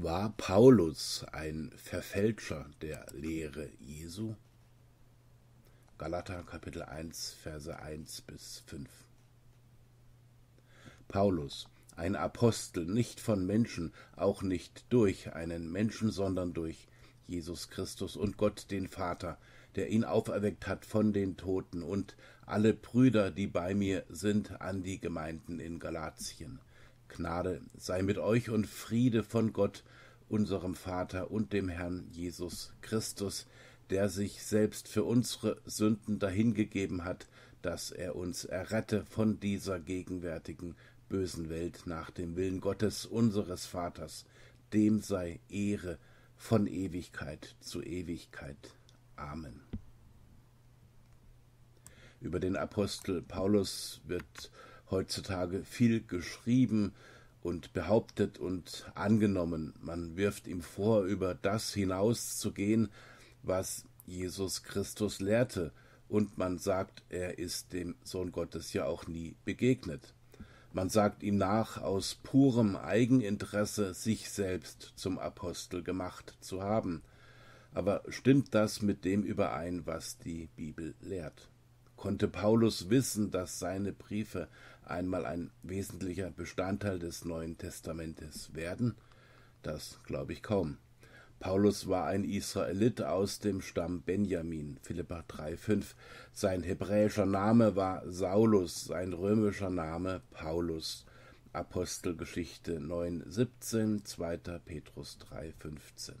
War Paulus ein Verfälscher der Lehre Jesu? Galater Kapitel 1, Verse 1 bis 5. Paulus, ein Apostel, nicht von Menschen, auch nicht durch einen Menschen, sondern durch Jesus Christus und Gott den Vater, der ihn auferweckt hat von den Toten, und alle Brüder, die bei mir sind, an die Gemeinden in Galatien. Gnade sei mit euch und Friede von Gott, unserem Vater und dem Herrn Jesus Christus, der sich selbst für unsere Sünden dahingegeben hat, dass er uns errette von dieser gegenwärtigen bösen Welt nach dem Willen Gottes unseres Vaters. Dem sei Ehre von Ewigkeit zu Ewigkeit. Amen. Über den Apostel Paulus wird heutzutage viel geschrieben und behauptet und angenommen. Man wirft ihm vor, über das hinauszugehen, was Jesus Christus lehrte, und man sagt, er ist dem Sohn Gottes ja auch nie begegnet. Man sagt ihm nach, aus purem Eigeninteresse sich selbst zum Apostel gemacht zu haben. Aber stimmt das mit dem überein, was die Bibel lehrt? Konnte Paulus wissen, dass seine Briefe einmal ein wesentlicher Bestandteil des Neuen Testamentes werden? Das glaube ich kaum. Paulus war ein Israelit aus dem Stamm Benjamin, Philippa 3,5. Sein hebräischer Name war Saulus, sein römischer Name Paulus. Apostelgeschichte 9,17, 2. Petrus 3,15.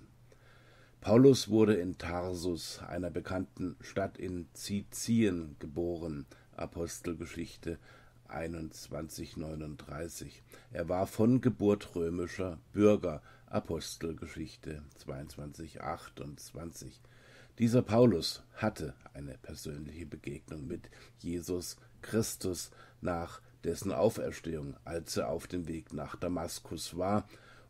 Paulus wurde in Tarsus, einer bekannten Stadt in Zizien, geboren. Apostelgeschichte 2139. Er war von Geburt römischer Bürger. Apostelgeschichte 2228. Dieser Paulus hatte eine persönliche Begegnung mit Jesus Christus nach dessen Auferstehung, als er auf dem Weg nach Damaskus war,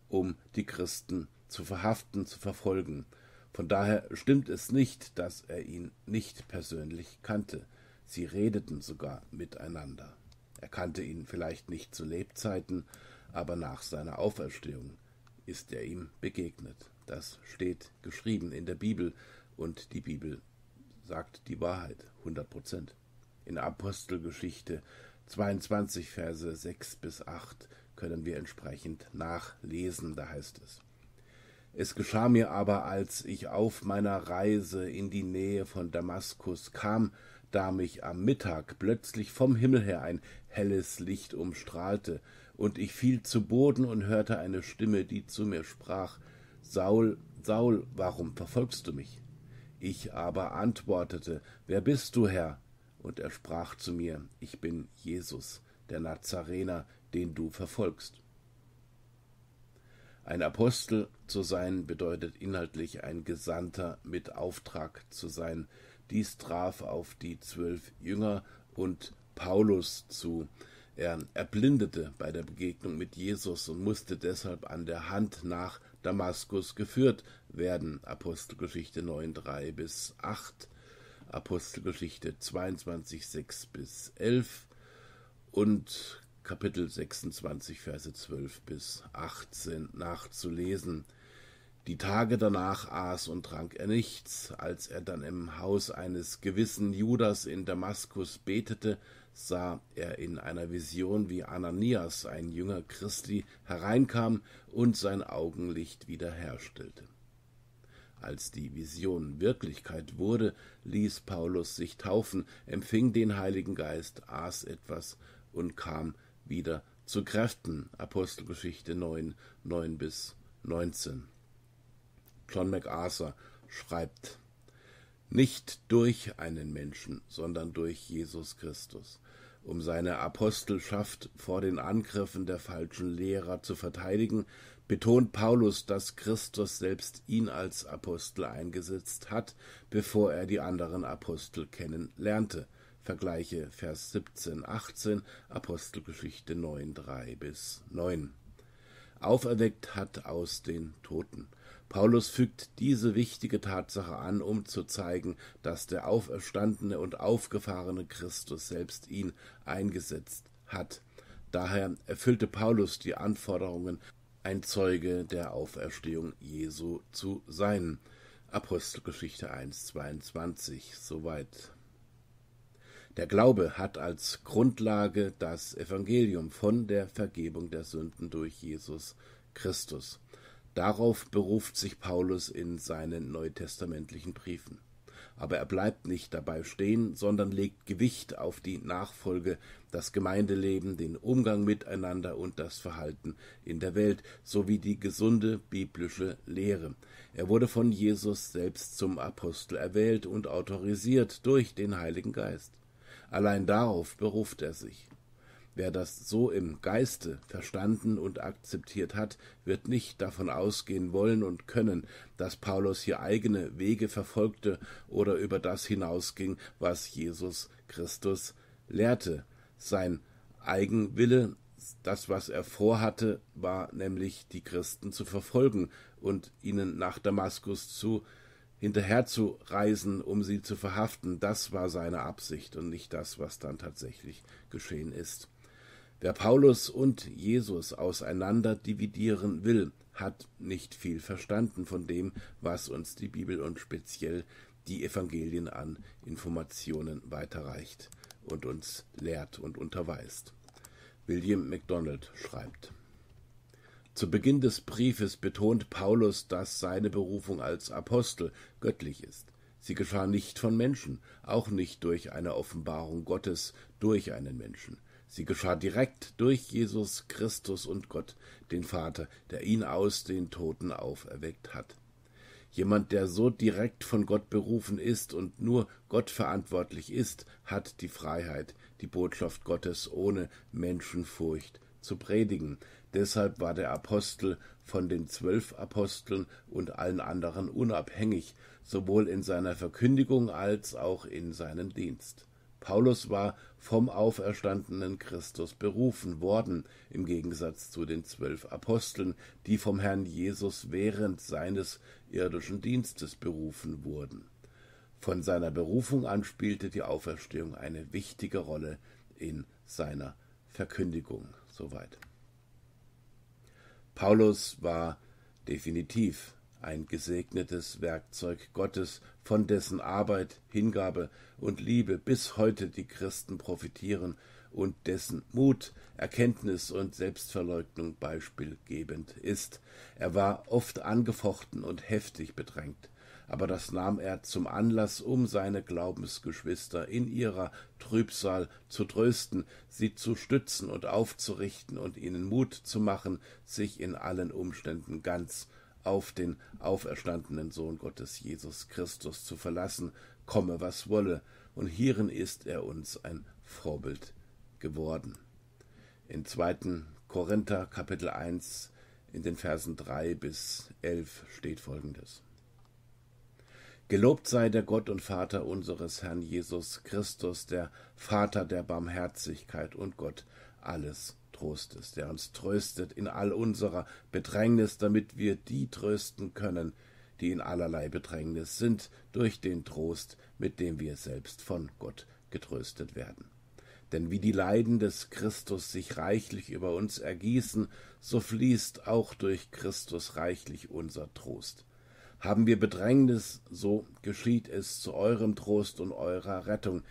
um die Christen zu verhaften, zu verfolgen. Von daher stimmt es nicht, dass er ihn nicht persönlich kannte. Sie redeten sogar miteinander. Er kannte ihn vielleicht nicht zu Lebzeiten, aber nach seiner Auferstehung ist er ihm begegnet. Das steht geschrieben in der Bibel und die Bibel sagt die Wahrheit 100 Prozent. In Apostelgeschichte 22, Verse 6 bis 8 können wir entsprechend nachlesen, da heißt es. Es geschah mir aber, als ich auf meiner Reise in die Nähe von Damaskus kam, da mich am Mittag plötzlich vom Himmel her ein helles Licht umstrahlte, und ich fiel zu Boden und hörte eine Stimme, die zu mir sprach Saul, Saul, warum verfolgst du mich? Ich aber antwortete Wer bist du, Herr? Und er sprach zu mir Ich bin Jesus, der Nazarener, den du verfolgst. Ein Apostel zu sein bedeutet inhaltlich ein Gesandter mit Auftrag zu sein, dies traf auf die zwölf Jünger und Paulus zu. Er erblindete bei der Begegnung mit Jesus und musste deshalb an der Hand nach Damaskus geführt werden. Apostelgeschichte 9, 3 bis 8, Apostelgeschichte 22, 6 bis 11 und Kapitel 26, Verse 12 bis 18 nachzulesen. Die Tage danach aß und trank er nichts. Als er dann im Haus eines gewissen Judas in Damaskus betete, sah er in einer Vision, wie Ananias, ein Jünger Christi, hereinkam und sein Augenlicht wiederherstellte. Als die Vision Wirklichkeit wurde, ließ Paulus sich taufen, empfing den Heiligen Geist, aß etwas und kam wieder zu Kräften. Apostelgeschichte 9, 9 bis 19. John MacArthur schreibt, nicht durch einen Menschen, sondern durch Jesus Christus, um seine Apostelschaft vor den Angriffen der falschen Lehrer zu verteidigen, betont Paulus, dass Christus selbst ihn als Apostel eingesetzt hat, bevor er die anderen Apostel kennenlernte. Vergleiche Vers 17, 18, Apostelgeschichte 9, 3 bis 9. Auferweckt hat aus den Toten. Paulus fügt diese wichtige Tatsache an, um zu zeigen, dass der auferstandene und aufgefahrene Christus selbst ihn eingesetzt hat. Daher erfüllte Paulus die Anforderungen, ein Zeuge der Auferstehung Jesu zu sein. Apostelgeschichte 1,22 soweit. Der Glaube hat als Grundlage das Evangelium von der Vergebung der Sünden durch Jesus Christus. Darauf beruft sich Paulus in seinen neutestamentlichen Briefen. Aber er bleibt nicht dabei stehen, sondern legt Gewicht auf die Nachfolge, das Gemeindeleben, den Umgang miteinander und das Verhalten in der Welt sowie die gesunde biblische Lehre. Er wurde von Jesus selbst zum Apostel erwählt und autorisiert durch den Heiligen Geist. Allein darauf beruft er sich. Wer das so im Geiste verstanden und akzeptiert hat, wird nicht davon ausgehen wollen und können, dass Paulus hier eigene Wege verfolgte oder über das hinausging, was Jesus Christus lehrte. Sein Eigenwille, das, was er vorhatte, war nämlich die Christen zu verfolgen und ihnen nach Damaskus zu hinterherzureisen, um sie zu verhaften. Das war seine Absicht und nicht das, was dann tatsächlich geschehen ist. Wer Paulus und Jesus auseinander dividieren will, hat nicht viel verstanden von dem, was uns die Bibel und speziell die Evangelien an Informationen weiterreicht und uns lehrt und unterweist. William MacDonald schreibt Zu Beginn des Briefes betont Paulus, dass seine Berufung als Apostel göttlich ist. Sie geschah nicht von Menschen, auch nicht durch eine Offenbarung Gottes durch einen Menschen. Sie geschah direkt durch Jesus Christus und Gott, den Vater, der ihn aus den Toten auferweckt hat. Jemand, der so direkt von Gott berufen ist und nur Gott verantwortlich ist, hat die Freiheit, die Botschaft Gottes ohne Menschenfurcht zu predigen. Deshalb war der Apostel von den zwölf Aposteln und allen anderen unabhängig, sowohl in seiner Verkündigung als auch in seinem Dienst. Paulus war vom auferstandenen Christus berufen worden, im Gegensatz zu den zwölf Aposteln, die vom Herrn Jesus während seines irdischen Dienstes berufen wurden. Von seiner Berufung an spielte die Auferstehung eine wichtige Rolle in seiner Verkündigung. Soweit. Paulus war definitiv ein gesegnetes Werkzeug Gottes, von dessen Arbeit, Hingabe und Liebe bis heute die Christen profitieren und dessen Mut, Erkenntnis und Selbstverleugnung beispielgebend ist. Er war oft angefochten und heftig bedrängt, aber das nahm er zum Anlass, um seine Glaubensgeschwister in ihrer Trübsal zu trösten, sie zu stützen und aufzurichten und ihnen Mut zu machen, sich in allen Umständen ganz auf den auferstandenen Sohn Gottes Jesus Christus zu verlassen, komme was wolle, und hierin ist er uns ein Vorbild geworden. In 2. Korinther Kapitel 1 in den Versen 3 bis 11 steht folgendes. Gelobt sei der Gott und Vater unseres Herrn Jesus Christus, der Vater der Barmherzigkeit und Gott alles Trostes, der uns tröstet in all unserer Bedrängnis, damit wir die trösten können, die in allerlei Bedrängnis sind, durch den Trost, mit dem wir selbst von Gott getröstet werden. Denn wie die Leiden des Christus sich reichlich über uns ergießen, so fließt auch durch Christus reichlich unser Trost. Haben wir Bedrängnis, so geschieht es zu eurem Trost und eurer Rettung,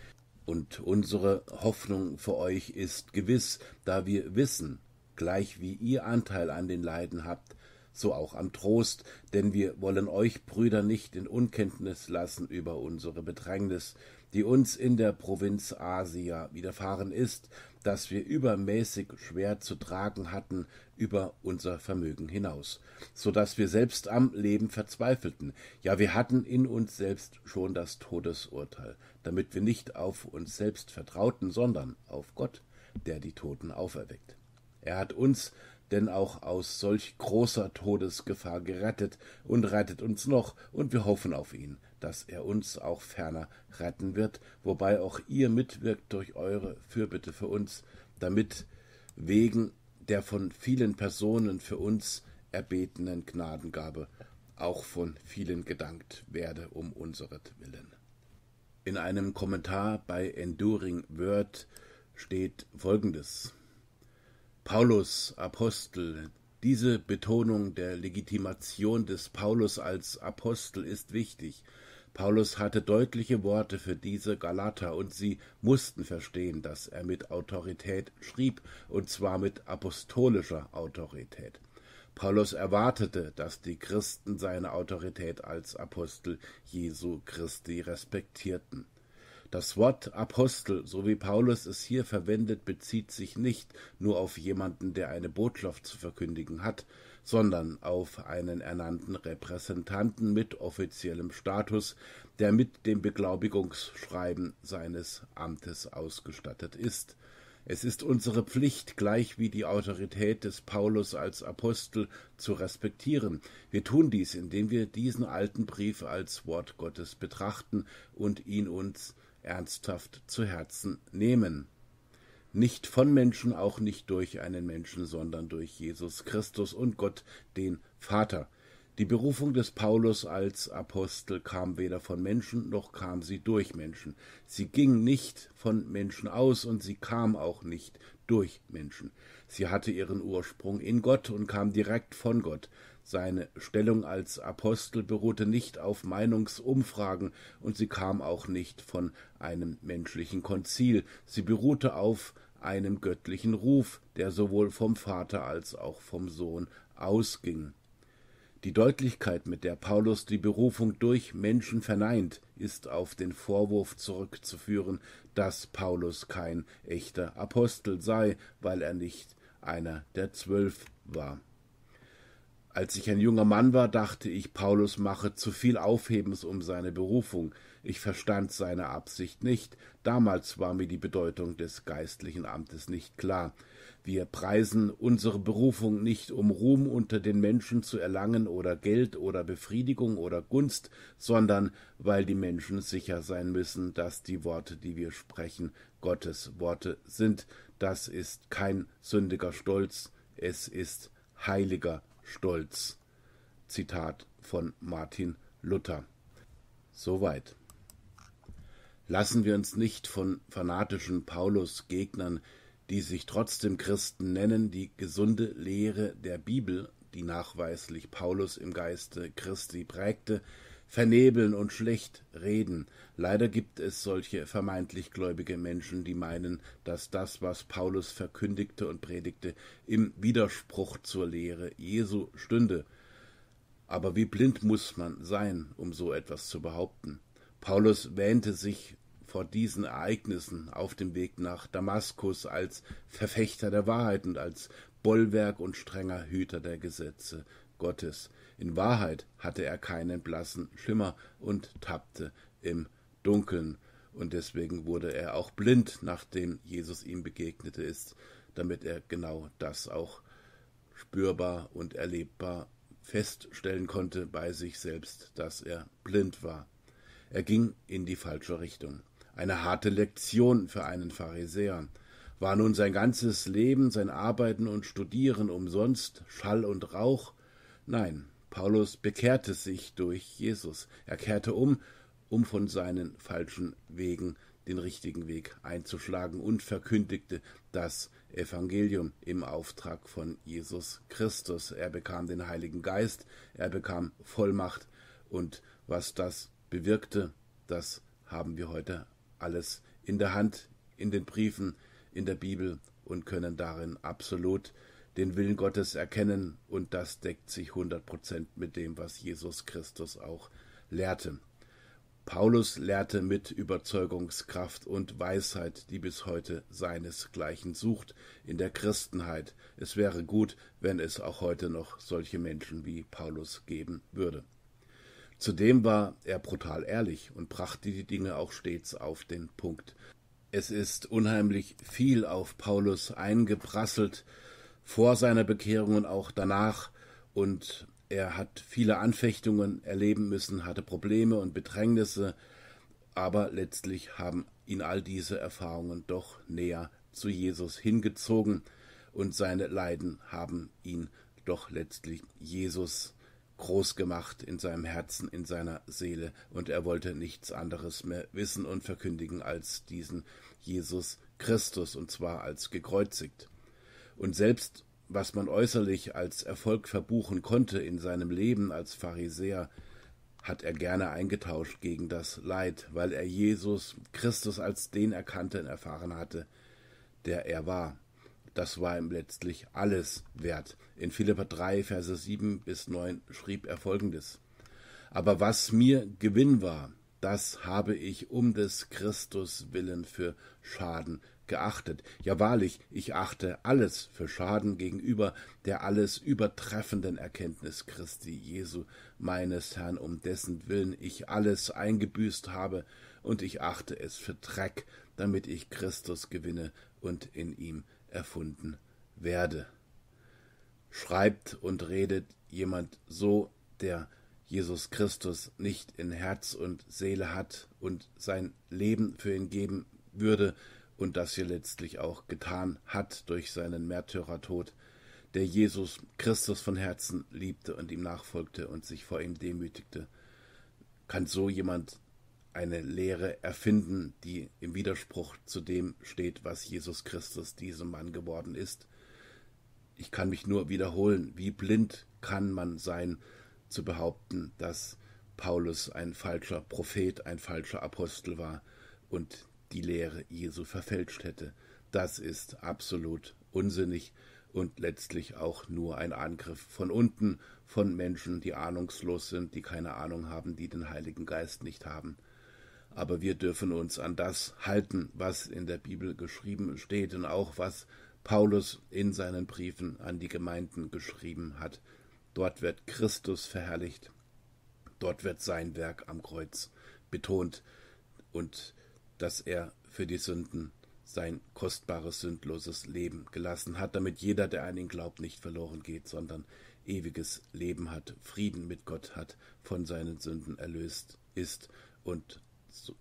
und unsere Hoffnung für euch ist gewiss, da wir wissen, gleich wie ihr Anteil an den Leiden habt, so auch am Trost, denn wir wollen euch, Brüder, nicht in Unkenntnis lassen über unsere Bedrängnis, die uns in der Provinz Asia widerfahren ist, dass wir übermäßig schwer zu tragen hatten über unser Vermögen hinaus, so daß wir selbst am Leben verzweifelten, ja wir hatten in uns selbst schon das Todesurteil, damit wir nicht auf uns selbst vertrauten, sondern auf Gott, der die Toten auferweckt. Er hat uns denn auch aus solch großer Todesgefahr gerettet und rettet uns noch, und wir hoffen auf ihn, dass er uns auch ferner retten wird, wobei auch ihr mitwirkt durch eure Fürbitte für uns, damit wegen der von vielen Personen für uns erbetenen Gnadengabe auch von vielen gedankt werde um unseret Willen. In einem Kommentar bei Enduring Word steht folgendes Paulus Apostel diese Betonung der Legitimation des Paulus als Apostel ist wichtig, Paulus hatte deutliche Worte für diese Galater, und sie mussten verstehen, dass er mit Autorität schrieb, und zwar mit apostolischer Autorität. Paulus erwartete, dass die Christen seine Autorität als Apostel Jesu Christi respektierten. Das Wort Apostel, so wie Paulus es hier verwendet, bezieht sich nicht nur auf jemanden, der eine Botschaft zu verkündigen hat, sondern auf einen ernannten Repräsentanten mit offiziellem Status, der mit dem Beglaubigungsschreiben seines Amtes ausgestattet ist. Es ist unsere Pflicht, gleich wie die Autorität des Paulus als Apostel zu respektieren. Wir tun dies, indem wir diesen alten Brief als Wort Gottes betrachten und ihn uns ernsthaft zu Herzen nehmen nicht von Menschen, auch nicht durch einen Menschen, sondern durch Jesus Christus und Gott, den Vater. Die Berufung des Paulus als Apostel kam weder von Menschen noch kam sie durch Menschen. Sie ging nicht von Menschen aus und sie kam auch nicht durch Menschen. Sie hatte ihren Ursprung in Gott und kam direkt von Gott. Seine Stellung als Apostel beruhte nicht auf Meinungsumfragen und sie kam auch nicht von einem menschlichen Konzil, sie beruhte auf einem göttlichen Ruf, der sowohl vom Vater als auch vom Sohn ausging. Die Deutlichkeit, mit der Paulus die Berufung durch Menschen verneint, ist auf den Vorwurf zurückzuführen, dass Paulus kein echter Apostel sei, weil er nicht einer der Zwölf war. Als ich ein junger Mann war, dachte ich, Paulus mache zu viel Aufhebens um seine Berufung. Ich verstand seine Absicht nicht. Damals war mir die Bedeutung des geistlichen Amtes nicht klar. Wir preisen unsere Berufung nicht, um Ruhm unter den Menschen zu erlangen oder Geld oder Befriedigung oder Gunst, sondern weil die Menschen sicher sein müssen, dass die Worte, die wir sprechen, Gottes Worte sind. Das ist kein sündiger Stolz, es ist heiliger stolz. Zitat von Martin Luther. Soweit. Lassen wir uns nicht von fanatischen Paulus-Gegnern, die sich trotzdem Christen nennen, die gesunde Lehre der Bibel, die nachweislich Paulus im Geiste Christi prägte, vernebeln und schlecht reden. Leider gibt es solche vermeintlich gläubige Menschen, die meinen, dass das, was Paulus verkündigte und predigte, im Widerspruch zur Lehre Jesu stünde. Aber wie blind muss man sein, um so etwas zu behaupten? Paulus wähnte sich vor diesen Ereignissen auf dem Weg nach Damaskus als Verfechter der Wahrheit und als Bollwerk und strenger Hüter der Gesetze Gottes. In Wahrheit hatte er keinen blassen Schimmer und tappte im Dunkeln. Und deswegen wurde er auch blind, nachdem Jesus ihm begegnete ist, damit er genau das auch spürbar und erlebbar feststellen konnte bei sich selbst, dass er blind war. Er ging in die falsche Richtung. Eine harte Lektion für einen Pharisäer. War nun sein ganzes Leben, sein Arbeiten und Studieren umsonst, Schall und Rauch? Nein, Paulus bekehrte sich durch Jesus. Er kehrte um, um von seinen falschen Wegen den richtigen Weg einzuschlagen und verkündigte das Evangelium im Auftrag von Jesus Christus. Er bekam den Heiligen Geist, er bekam Vollmacht und was das bewirkte, das haben wir heute alles in der Hand, in den Briefen, in der Bibel und können darin absolut den Willen Gottes erkennen und das deckt sich 100% mit dem, was Jesus Christus auch lehrte. Paulus lehrte mit Überzeugungskraft und Weisheit, die bis heute seinesgleichen sucht in der Christenheit. Es wäre gut, wenn es auch heute noch solche Menschen wie Paulus geben würde. Zudem war er brutal ehrlich und brachte die Dinge auch stets auf den Punkt. Es ist unheimlich viel auf Paulus eingeprasselt, vor seiner Bekehrung und auch danach. Und er hat viele Anfechtungen erleben müssen, hatte Probleme und Bedrängnisse, aber letztlich haben ihn all diese Erfahrungen doch näher zu Jesus hingezogen und seine Leiden haben ihn doch letztlich Jesus groß gemacht in seinem Herzen, in seiner Seele und er wollte nichts anderes mehr wissen und verkündigen als diesen Jesus Christus und zwar als gekreuzigt. Und selbst was man äußerlich als Erfolg verbuchen konnte in seinem Leben als Pharisäer, hat er gerne eingetauscht gegen das Leid, weil er Jesus Christus als den Erkannten erfahren hatte, der er war. Das war ihm letztlich alles wert. In Philippa 3, Verse 7 bis 9 schrieb er folgendes: Aber was mir Gewinn war, das habe ich um des Christus willen für Schaden geachtet. Ja wahrlich, ich achte alles für Schaden gegenüber der alles übertreffenden Erkenntnis Christi Jesu, meines Herrn, um dessen Willen ich alles eingebüßt habe, und ich achte es für Dreck, damit ich Christus gewinne und in ihm erfunden werde. Schreibt und redet jemand so, der Jesus Christus nicht in Herz und Seele hat und sein Leben für ihn geben würde, und das hier letztlich auch getan hat durch seinen Märtyrertod, der Jesus Christus von Herzen liebte und ihm nachfolgte und sich vor ihm demütigte, kann so jemand eine Lehre erfinden, die im Widerspruch zu dem steht, was Jesus Christus diesem Mann geworden ist. Ich kann mich nur wiederholen, wie blind kann man sein, zu behaupten, dass Paulus ein falscher Prophet, ein falscher Apostel war und die Lehre Jesu verfälscht hätte. Das ist absolut unsinnig und letztlich auch nur ein Angriff von unten, von Menschen, die ahnungslos sind, die keine Ahnung haben, die den Heiligen Geist nicht haben. Aber wir dürfen uns an das halten, was in der Bibel geschrieben steht und auch was Paulus in seinen Briefen an die Gemeinden geschrieben hat. Dort wird Christus verherrlicht, dort wird sein Werk am Kreuz betont und dass er für die Sünden sein kostbares, sündloses Leben gelassen hat, damit jeder, der an ihn glaubt, nicht verloren geht, sondern ewiges Leben hat, Frieden mit Gott hat, von seinen Sünden erlöst ist und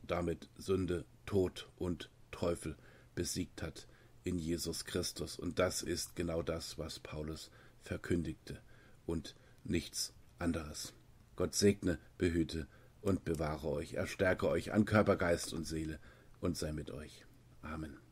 damit Sünde, Tod und Teufel besiegt hat in Jesus Christus. Und das ist genau das, was Paulus verkündigte und nichts anderes. Gott segne, behüte und bewahre euch, erstärke euch an Körper, Geist und Seele und sei mit euch. Amen.